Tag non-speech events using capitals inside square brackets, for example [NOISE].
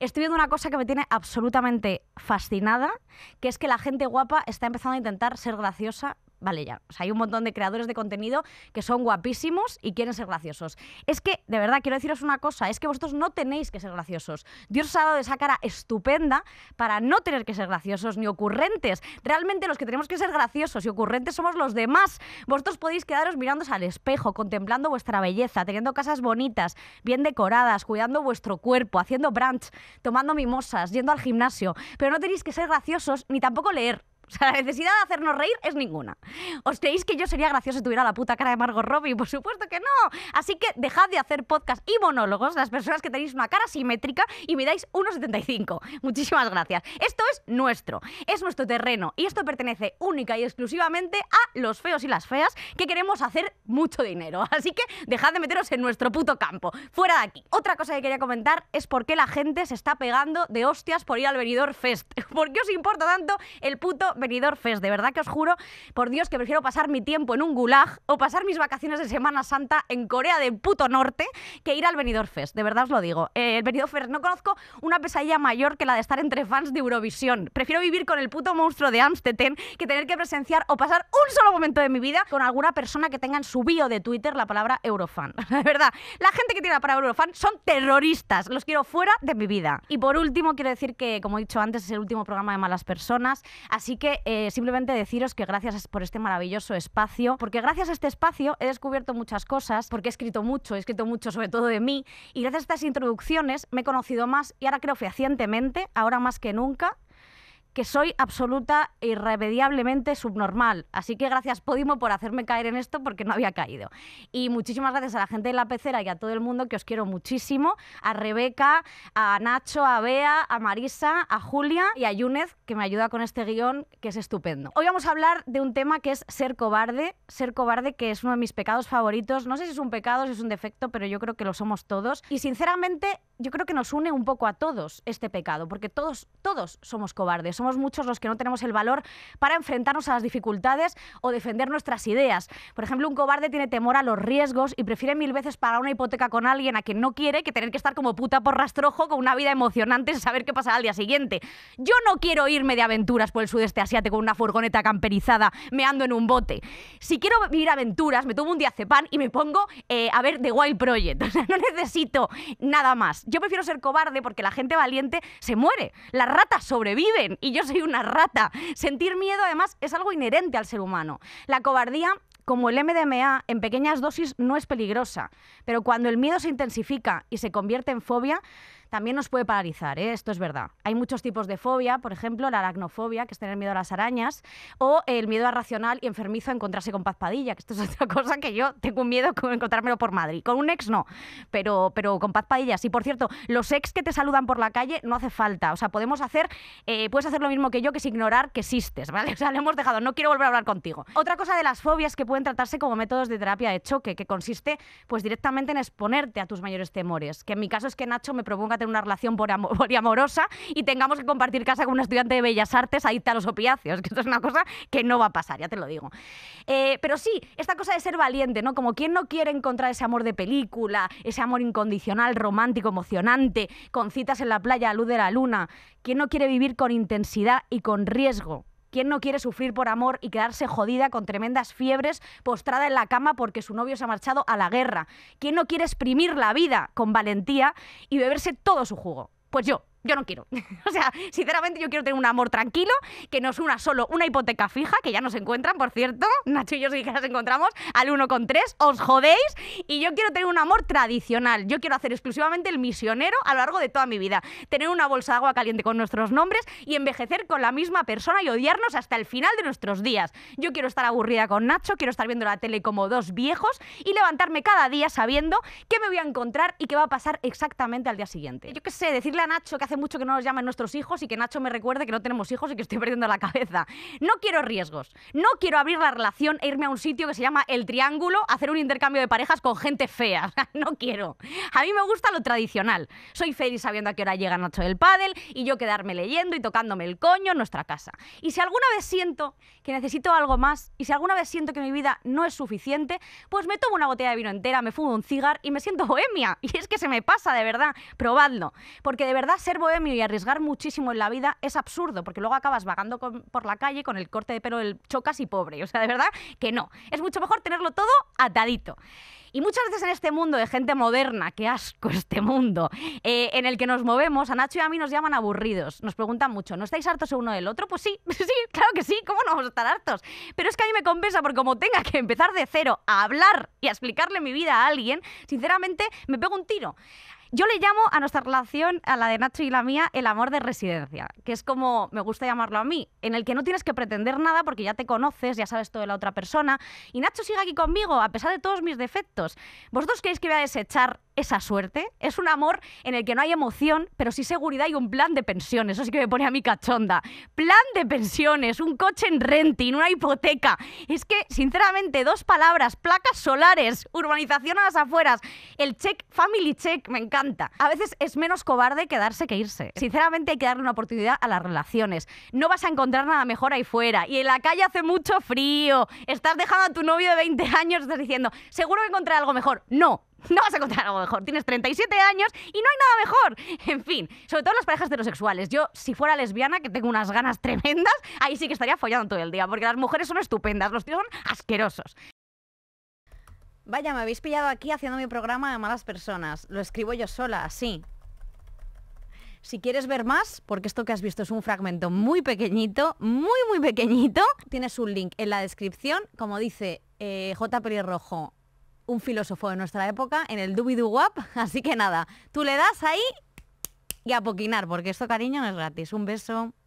estoy viendo una cosa que me tiene absolutamente fascinada, que es que la gente guapa está empezando a intentar ser graciosa vale ya. hay un montón de creadores de contenido que son guapísimos y quieren ser graciosos. Es que, de verdad, quiero deciros una cosa, es que vosotros no tenéis que ser graciosos. Dios os ha dado esa cara estupenda para no tener que ser graciosos ni ocurrentes. Realmente los que tenemos que ser graciosos y ocurrentes somos los demás. Vosotros podéis quedaros mirando al espejo, contemplando vuestra belleza, teniendo casas bonitas, bien decoradas, cuidando vuestro cuerpo, haciendo brunch, tomando mimosas, yendo al gimnasio. Pero no tenéis que ser graciosos ni tampoco leer. [LAUGHS] O sea, la necesidad de hacernos reír es ninguna. ¿Os creéis que yo sería gracioso si tuviera la puta cara de Margot Robbie? Por supuesto que no. Así que dejad de hacer podcast y monólogos, las personas que tenéis una cara simétrica y me dais 1,75. Muchísimas gracias. Esto es nuestro, es nuestro terreno y esto pertenece única y exclusivamente a los feos y las feas que queremos hacer mucho dinero. [LAUGHS] Así que dejad de meteros en nuestro puto campo, fuera de aquí. Otra cosa que quería comentar es por qué la gente se está pegando de hostias por ir al venidor Fest. [LAUGHS] ¿Por qué os importa tanto el puto Benidorm Fest. De verdad que os juro, por Dios, que prefiero pasar mi tiempo en un gulag o pasar mis vacaciones de Semana Santa en Corea del puto norte que ir al Benidorm Fest. De verdad os lo digo. Eh, el Benidorm Fest, no conozco una pesadilla mayor que la de estar entre fans de Eurovisión. Prefiero vivir con el puto monstruo de Amstetten que tener que presenciar o pasar un solo momento de mi vida con alguna persona que tenga en su bio de Twitter la palabra Eurofan. [LAUGHS] De verdad, la gente que tiene la palabra Eurofan son terroristas. Los quiero fuera de mi vida. Y por último, quiero decir que, como he dicho antes, es el último programa de Malas Personas. Así que eh, simplemente deciros que gracias por este maravilloso espacio, porque gracias a este espacio he descubierto muchas cosas, porque he escrito mucho, he escrito mucho sobre todo de mí, y gracias a estas introducciones me he conocido más y ahora creo fehacientemente, ahora más que nunca, que soy absoluta e irremediablemente subnormal. Así que gracias Podimo por hacerme caer en esto porque no había caído. Y muchísimas gracias a la gente de la pecera y a todo el mundo que os quiero muchísimo. A Rebeca, a Nacho, a Bea, a Marisa, a Julia y a Yúnez que me ayuda con este guión que es estupendo. Hoy vamos a hablar de un tema que es ser cobarde. Ser cobarde que es uno de mis pecados favoritos. No sé si es un pecado, si es un defecto, pero yo creo que lo somos todos. Y sinceramente yo creo que nos une un poco a todos este pecado, porque todos, todos somos cobardes, somos muchos los que no tenemos el valor para enfrentarnos a las dificultades o defender nuestras ideas. Por ejemplo, un cobarde tiene temor a los riesgos y prefiere mil veces pagar una hipoteca con alguien a quien no quiere que tener que estar como puta por rastrojo con una vida emocionante sin saber qué pasará al día siguiente. Yo no quiero irme de aventuras por el sudeste asiático con una furgoneta camperizada ando en un bote. Si quiero vivir aventuras, me tomo un día cepan y me pongo eh, a ver The Wild Project. [LAUGHS] O sea, no necesito nada más yo prefiero ser cobarde porque la gente valiente se muere. Las ratas sobreviven y yo soy una rata. Sentir miedo, además, es algo inherente al ser humano. La cobardía como el MDMA, en pequeñas dosis no es peligrosa, pero cuando el miedo se intensifica y se convierte en fobia, también nos puede paralizar, ¿eh? esto es verdad. Hay muchos tipos de fobia, por ejemplo, la aracnofobia, que es tener miedo a las arañas, o el miedo irracional y enfermizo a encontrarse con Paz Padilla, que esto es [LAUGHS] otra cosa que yo tengo un miedo como encontrármelo por Madrid. Con un ex no, pero, pero con Paz Padilla. por cierto, los ex que te saludan por la calle no hace falta. O sea, podemos hacer, eh, puedes hacer lo mismo que yo, que es ignorar que existes, ¿vale? [LAUGHS] O sea, lo hemos dejado, no quiero volver a hablar contigo. Otra cosa de las fobias que pueden tratarse como métodos de terapia de choque, que consiste pues directamente en exponerte a tus mayores temores. Que en mi caso es que Nacho me proponga tener una relación [LAUGHS] amorosa y tengamos que compartir casa con un estudiante de Bellas Artes adicta a los opiáceos, que esto es una cosa que no va a pasar, ya te lo digo. Eh, pero sí, esta cosa de ser valiente, ¿no? Como quien no quiere encontrar ese amor de película, ese amor incondicional, romántico, emocionante, con citas en la playa a luz de la luna. ¿Quién no quiere vivir con intensidad y con riesgo? ¿Quién no quiere sufrir por amor y quedarse jodida con tremendas fiebres postrada en la cama porque su novio se ha marchado a la guerra? ¿Quién no quiere exprimir la vida con valentía y beberse todo su jugo? Pues yo yo no quiero. [LAUGHS] o sea, sinceramente yo quiero tener un amor tranquilo, que nos una solo una hipoteca fija, que ya nos encuentran, por cierto, [LAUGHS] Nacho y yo sí que las encontramos, al 1,3, os jodéis, y yo quiero tener un amor tradicional, yo quiero hacer exclusivamente el misionero a lo largo de toda mi vida, tener una bolsa de agua caliente con nuestros nombres y envejecer con la misma persona y odiarnos hasta el final de nuestros días. Yo quiero estar aburrida con Nacho, quiero estar viendo la tele como dos viejos y levantarme cada día sabiendo qué me voy a encontrar y qué va a pasar exactamente al día siguiente. Yo qué sé, decirle a Nacho que hace mucho que no nos llamen nuestros hijos y que Nacho me recuerde que no tenemos hijos y que estoy perdiendo la cabeza. No quiero riesgos. No quiero abrir la relación e irme a un sitio que se llama El Triángulo, a hacer un intercambio de parejas con gente fea. [LAUGHS] no quiero. A mí me gusta lo tradicional. Soy feliz sabiendo a qué hora llega Nacho del pádel y yo quedarme leyendo y tocándome el coño en nuestra casa. Y si alguna vez siento que necesito algo más y si alguna vez siento que mi vida no es suficiente, pues me tomo una botella de vino entera, me fumo un cigar y me siento bohemia. [LAUGHS] Y es que se me pasa, de verdad. Probadlo. Porque de verdad ser bohemio y arriesgar muchísimo en la vida es absurdo, porque luego acabas vagando por la calle con el corte de pelo del chocas y pobre. O sea, de verdad que no. Es mucho mejor tenerlo todo atadito. Y muchas veces en este mundo de gente moderna, qué asco este mundo, eh, en el que nos movemos, a Nacho y a mí nos llaman aburridos. Nos preguntan mucho, ¿no estáis hartos uno del otro? Pues sí, [LAUGHS] sí, claro que sí, ¿cómo no vamos a estar hartos? Pero es que a mí me compensa porque como tenga que empezar de cero a hablar y a explicarle mi vida a alguien, sinceramente me pego un tiro. Yo le llamo a nuestra relación, a la de Nacho y la mía, el amor de residencia, que es como me gusta llamarlo a mí, en el que no tienes que pretender nada porque ya te conoces, ya sabes todo de la otra persona. Y Nacho sigue aquí conmigo, a pesar de todos mis defectos. ¿Vosotros creéis que voy a desechar esa suerte? Es un amor en el que no hay emoción, pero sí seguridad y un plan de pensiones. Eso sí que me pone a mí cachonda. Plan de pensiones, un coche en renting, una hipoteca. Es que, sinceramente, dos palabras, placas solares, urbanización a las afueras, el check, family check, me encanta a veces es menos cobarde quedarse que irse. Sinceramente hay que darle una oportunidad a las relaciones. No vas a encontrar nada mejor ahí fuera. Y en la calle hace mucho frío. Estás dejando a tu novio de 20 años, estás diciendo, seguro que encontraré algo mejor. No, no vas a encontrar algo mejor. Tienes 37 años y no hay nada mejor. [LAUGHS] En fin, sobre todo las parejas heterosexuales. Yo, si fuera lesbiana, que tengo unas ganas tremendas, ahí sí que estaría follando todo el día, porque las mujeres son estupendas, los tíos son asquerosos. Vaya, me habéis pillado aquí haciendo mi programa de malas personas. Lo escribo yo sola, así. Si quieres ver más, porque esto que has visto es un fragmento muy pequeñito, muy, muy pequeñito, tienes un link en la descripción, como dice eh, J. Rojo, un filósofo de nuestra época, en el Wap. [LAUGHS] Así que nada, tú le das ahí y a poquinar, porque esto, cariño, no es gratis. Un beso.